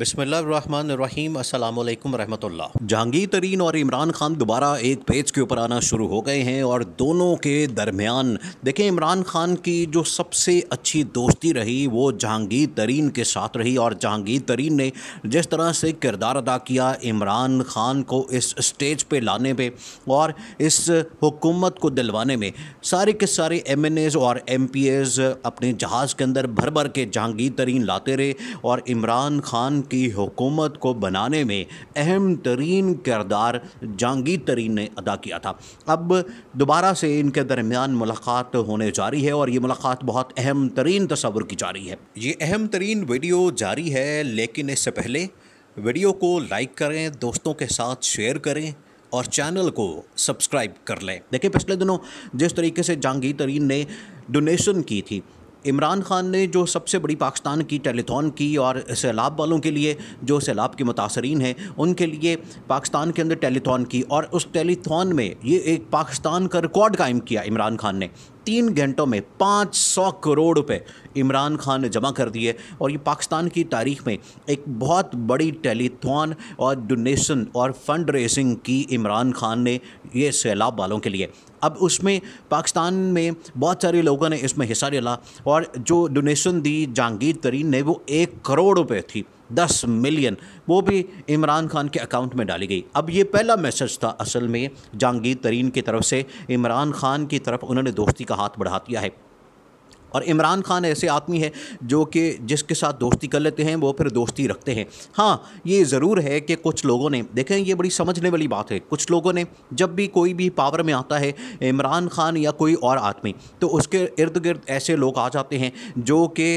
अस्सलाम अल्लाम रहमतुल्लाह जहांगीर तरीन और इमरान खान दोबारा एक पेज के ऊपर आना शुरू हो गए हैं और दोनों के दरमियान देखें इमरान खान की जो सबसे अच्छी दोस्ती रही वो जहांगीर तरीन के साथ रही और जहांगीर तरीन ने जिस तरह से किरदार अदा किया इमरान खान को इस स्टेज पर लाने पर और इस हुकूमत को दिलवाने में सारे के सारे एम एन एज़ और एम पी एज़ अपने जहाज़ के अंदर भर भर के जहांगीर तरीन लाते रहे और इमरान खान की हुकूमत को बनाने में अहम तरीन किरदार जहांगीर तरीन ने अदा किया था अब दोबारा से इनके दरमियान मुलाकात होने जा रही है और ये मुलाकात बहुत अहम तरीन तस्वुर की जा रही है ये अहम तरीन वीडियो जारी है लेकिन इससे पहले वीडियो को लाइक करें दोस्तों के साथ शेयर करें और चैनल को सब्सक्राइब कर लें देखिए पिछले दिनों जिस तरीके से जहांगीर तरीन ने डोनेशन की थी इमरान खान ने जो सबसे बड़ी पाकिस्तान की टेलीथॉन की और सैलाब वालों के लिए जो सैलाब के मुतासरीन हैं उनके लिए पाकिस्तान के अंदर टेलीथॉन की और उस टेलीथॉन में ये एक पाकिस्तान का रिकॉर्ड कायम किया इमरान खान ने तीन घंटों में 500 करोड़ रुपए इमरान खान ने जमा कर दिए और ये पाकिस्तान की तारीख में एक बहुत बड़ी टेलीथॉन और डोनेशन और फंड रेजिंग की इमरान खान ने ये सैलाब वालों के लिए अब उसमें पाकिस्तान में बहुत सारे लोगों ने इसमें हिस्सा लिया और जो डोनेशन दी जहांगीर तरीन ने वो एक करोड़ रुपये थी दस मिलियन वो भी इमरान खान के अकाउंट में डाली गई अब ये पहला मैसेज था असल में जहांगीर तरीन की तरफ से इमरान खान की तरफ उन्होंने दोस्ती का हाथ बढ़ा दिया है और इमरान खान ऐसे आदमी है जो कि जिसके साथ दोस्ती कर लेते हैं वो फिर दोस्ती रखते हैं हाँ ये ज़रूर है कि कुछ लोगों ने देखें ये बड़ी समझने वाली बात है कुछ लोगों ने जब भी कोई भी पावर में आता है इमरान खान या कोई और आदमी तो उसके इर्द गिर्द ऐसे लोग आ जाते हैं जो कि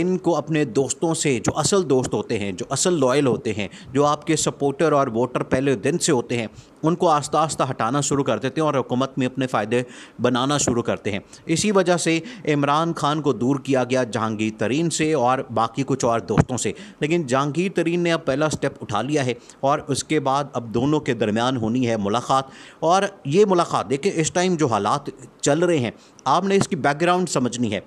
इनको अपने दोस्तों से जो असल दोस्त होते हैं जो असल लॉयल होते हैं जो आपके सपोर्टर और वोटर पहले दिन से होते हैं उनको आस्ता आस्ता हटाना शुरू कर देते हैं और हुकूमत में अपने फ़ायदे बनाना शुरू करते हैं इसी वजह से इमरान खान को दूर किया गया जहांगीर तरीन से और बाकी कुछ और दोस्तों से लेकिन जहांगीर तरीन ने अब पहला स्टेप उठा लिया है और उसके बाद अब दोनों के दरमियान होनी है मुलाकात और ये मुलाकात देखिए इस टाइम जो हालात चल रहे हैं आपने इसकी बैकग्राउंड समझनी है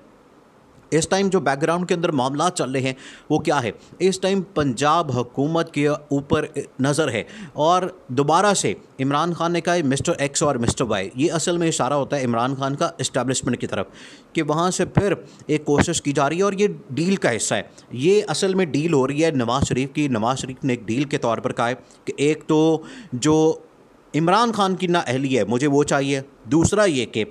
इस टाइम जो बैकग्राउंड के अंदर मामला चल रहे हैं वो क्या है इस टाइम पंजाब हुकूमत के ऊपर नज़र है और दोबारा से इमरान खान ने कहा मिस्टर एक्स और मिस्टर वाई ये असल में इशारा होता है इमरान खान का इस्टेब्लिशमेंट की तरफ कि वहाँ से फिर एक कोशिश की जा रही है और ये डील का हिस्सा है ये असल में डील हो रही है नवाज़ शरीफ की नवाज़ शरीफ ने एक डील के तौर पर कहा है कि एक तो जो इमरान खान की ना अहली है मुझे वो चाहिए दूसरा ये कि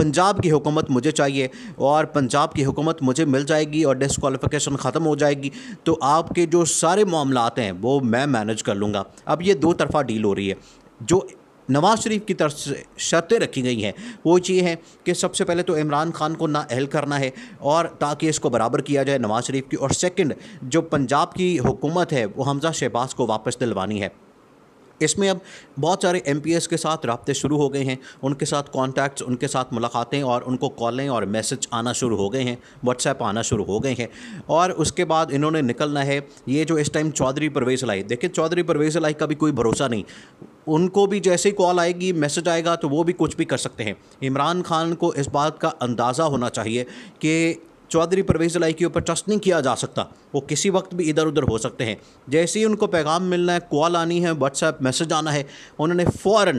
पंजाब की हुकूमत मुझे चाहिए और पंजाब की हुकूमत मुझे मिल जाएगी और डिसकॉलीफिकेशन ख़त्म हो जाएगी तो आपके जो सारे मामलात हैं वो मैं मैनेज कर लूँगा अब ये दो तरफा डील हो रही है जो नवाज़ शरीफ की तरफ से शर्तें रखी गई हैं वो ये हैं कि सबसे पहले तो इमरान खान को ना अहल करना है और ताकि इसको बराबर किया जाए नवाज़ शरीफ की और सेकंड जो पंजाब की हुकूमत है वो हमजा शहबाज को वापस दिलवानी है इसमें अब बहुत सारे एम के साथ रबते शुरू हो गए हैं उनके साथ कॉन्टैक्ट्स उनके साथ मुलाकातें और उनको कॉलें और मैसेज आना शुरू हो गए हैं व्हाट्सएप आना शुरू हो गए हैं और उसके बाद इन्होंने निकलना है ये जो इस टाइम चौधरी परवेज लाई देखिए चौधरी परवेज लाई का भी कोई भरोसा नहीं उनको भी जैसे ही कॉल आएगी मैसेज आएगा तो वो भी कुछ भी कर सकते हैं इमरान खान को इस बात का अंदाज़ा होना चाहिए कि चौधरी परवेज लाई के ऊपर ट्रस्ट नहीं किया जा सकता वो किसी वक्त भी इधर उधर हो सकते हैं जैसे ही उनको पैगाम मिलना है कॉल आनी है व्हाट्सएप मैसेज आना है उन्होंने फ़ौर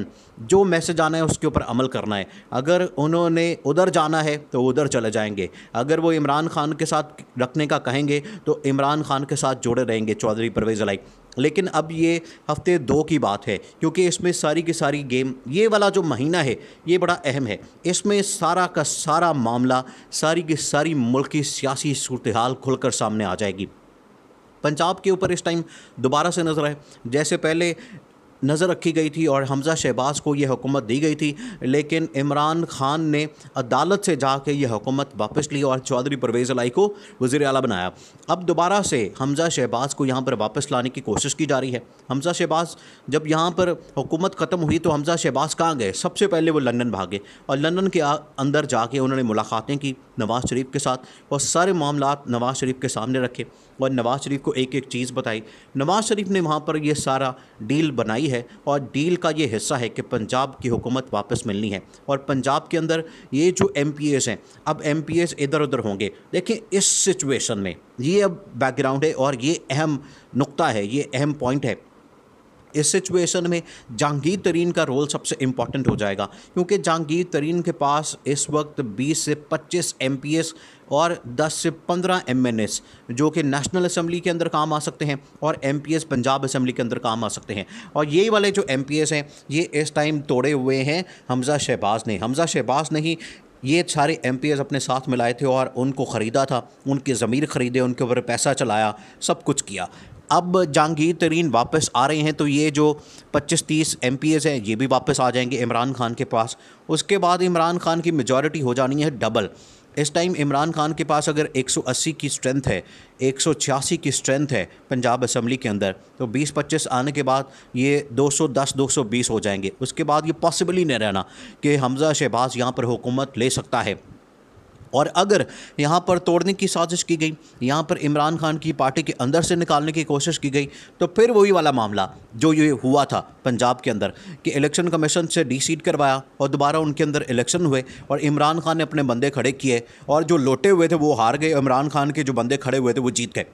जो मैसेज आना है उसके ऊपर अमल करना है अगर उन्होंने उधर जाना है तो उधर चले जाएंगे अगर वो इमरान खान के साथ रखने का कहेंगे तो इमरान खान के साथ जुड़े रहेंगे चौधरी परवेज लाई लेकिन अब ये हफ्ते दो की बात है क्योंकि इसमें सारी की सारी गेम ये वाला जो महीना है ये बड़ा अहम है इसमें सारा का सारा मामला सारी की सारी मुल्क की सियासी सूरत हाल खुलकर सामने आ जाएगी पंजाब के ऊपर इस टाइम दोबारा से नज़र है जैसे पहले नज़र रखी गई थी और हमज़ा शहबाज को यह हुकूमत दी गई थी लेकिन इमरान खान ने अदालत से जाके यह हुकूमत वापस ली और चौधरी परवेज़ अलाई को वज़ी अला बनाया अब दोबारा से हमज़ा शहबाज को यहाँ पर वापस लाने की कोशिश की जा रही है हमज़ा शहबाज जब यहाँ पर हुकूमत ख़त्म हुई तो हमज़ा शहबाज कहाँ गए सबसे पहले वो लंदन भागे और लंदन के अंदर जाके उन्होंने मुलाकातें की नवाज़ शरीफ के साथ और सारे मामला नवाज़ शरीफ के सामने रखे और नवाज़ शरीफ को एक एक चीज़ बताई नवाज़ शरीफ ने वहाँ पर यह सारा डील बनाई है और डील का ये हिस्सा है कि पंजाब की हुकूमत वापस मिलनी है और पंजाब के अंदर ये जो एम हैं अब एम इधर उधर होंगे देखिए इस सिचुएशन में ये अब बैकग्राउंड है और ये अहम नुक्ता है ये अहम पॉइंट है इस सिचुएशन में जहांगीर तरीन का रोल सबसे इम्पॉर्टेंट हो जाएगा क्योंकि जहांगीर तरीन के पास इस वक्त 20 से 25 एम और 10 से 15 एम जो कि नेशनल असम्बली के अंदर काम आ सकते हैं और एम पंजाब असम्बली के अंदर काम आ सकते हैं और यही वाले जो एम हैं ये इस टाइम तोड़े हुए हैं हमज़ा शहबाज ने हमज़ा शहबाज ने ही ये सारे एम अपने साथ मिलाए थे और उनको ख़रीदा था उनकी ज़मीर ख़रीदे उनके ऊपर पैसा चलाया सब कुछ किया अब जहांगीर तरीन वापस आ रहे हैं तो ये जो 25-30 एम हैं ये भी वापस आ जाएंगे इमरान खान के पास उसके बाद इमरान खान की मेजॉरिटी हो जानी है डबल इस टाइम इमरान खान के पास अगर 180 की स्ट्रेंथ है एक की स्ट्रेंथ है पंजाब असम्बली के अंदर तो 20-25 आने के बाद ये 210-220 हो जाएंगे उसके बाद ये पॉसिबल ही नहीं रहना कि हमज़ा शहबाज यहाँ पर हुकूमत ले सकता है और अगर यहाँ पर तोड़ने की साजिश की गई यहाँ पर इमरान खान की पार्टी के अंदर से निकालने की कोशिश की गई तो फिर वही वाला मामला जो ये हुआ था पंजाब के अंदर कि इलेक्शन कमीशन से डिसीड करवाया और दोबारा उनके अंदर इलेक्शन हुए और इमरान खान ने अपने बंदे खड़े किए और जो लौटे हुए थे वो हार गए इमरान खान के जो बंदे खड़े हुए थे वो जीत गए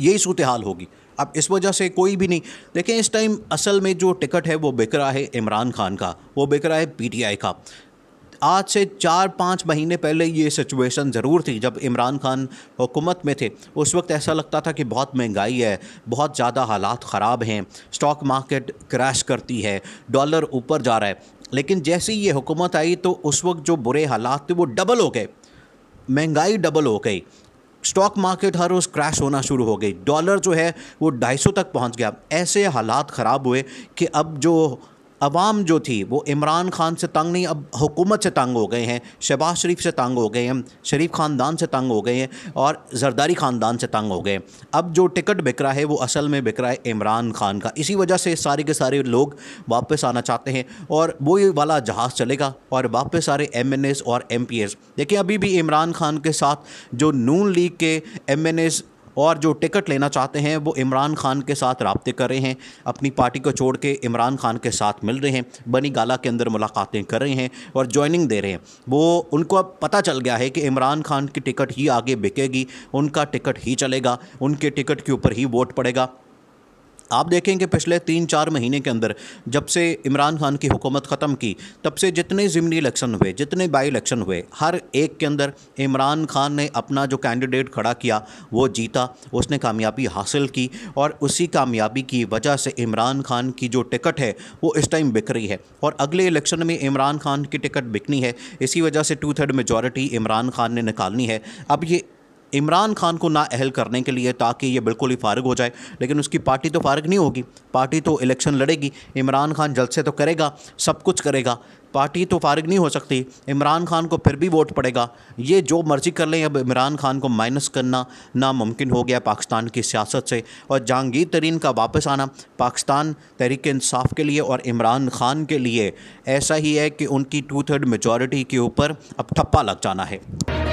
यही सूरत हाल होगी अब इस वजह से कोई भी नहीं देखें इस टाइम असल में जो टिकट है वो बिक रहा है इमरान खान का वो बिक रहा है पीटीआई का आज से चार पाँच महीने पहले ये सिचुएशन ज़रूर थी जब इमरान खान हुकूमत में थे उस वक्त ऐसा लगता था कि बहुत महंगाई है बहुत ज़्यादा हालात ख़राब हैं स्टॉक मार्केट क्रैश करती है डॉलर ऊपर जा रहा है लेकिन जैसे ही ये हुकूमत आई तो उस वक्त जो बुरे हालात थे वो डबल हो गए महंगाई डबल हो गई स्टॉक मार्केट हर रोज़ क्रैश होना शुरू हो गई डॉलर जो है वो 250 तक पहुंच गया ऐसे हालात ख़राब हुए कि अब जो अवाम जो थी वो इमरान खान से तंग नहीं अब हुकूमत से तंग हो गए हैं शहबाज शरीफ से तंग हो गए हैं शरीफ ख़ानदान से तंग हो गए हैं और जरदारी ख़ानदान से तंग हो गए अब जो टिकट बिक रहा है वो असल में बिक रहा है इमरान खान का इसी वजह से सारे के सारे लोग वापस आना चाहते हैं और वो ये वाला जहाज़ चलेगा और वापस सारे एम और एम देखिए अभी भी इमरान खान के साथ जो नून लीग के एम और जो टिकट लेना चाहते हैं वो इमरान खान के साथ रबते कर रहे हैं अपनी पार्टी को छोड़ के इमरान खान के साथ मिल रहे हैं बनी गाला के अंदर मुलाकातें कर रहे हैं और ज्वाइनिंग दे रहे हैं वो उनको अब पता चल गया है कि इमरान खान की टिकट ही आगे बिकेगी उनका टिकट ही चलेगा उनके टिकट के ऊपर ही वोट पड़ेगा आप देखें कि पिछले तीन चार महीने के अंदर जब से इमरान खान की हुकूमत ख़त्म की तब से जितने ज़िमनी इलेक्शन हुए जितने बाई इलेक्शन हुए हर एक के अंदर इमरान खान ने अपना जो कैंडिडेट खड़ा किया वो जीता उसने कामयाबी हासिल की और उसी कामयाबी की वजह से इमरान खान की जो टिकट है वो इस टाइम बिक रही है और अगले इलेक्शन में इमरान खान की टिकट बिकनी है इसी वजह से two third majority Imran Khan ने निकालनी है अब ये इमरान खान को ना अहल करने के लिए ताकि ये बिल्कुल ही फारग हो जाए लेकिन उसकी पार्टी तो फारग नहीं होगी पार्टी तो इलेक्शन लड़ेगी इमरान खान जल से तो करेगा सब कुछ करेगा पार्टी तो फारग नहीं हो सकती इमरान खान को फिर भी वोट पड़ेगा ये जो मर्जी कर लें अब इमरान खान को माइनस करना नामुमकिन हो गया पाकिस्तान की सियासत से और जहांगीर तरीन का वापस आना पाकिस्तान तहरीक इंसाफ के लिए और इमरान खान के लिए ऐसा ही है कि उनकी टू थर्ड मेजॉरिटी के ऊपर अब ठप्पा लग जाना है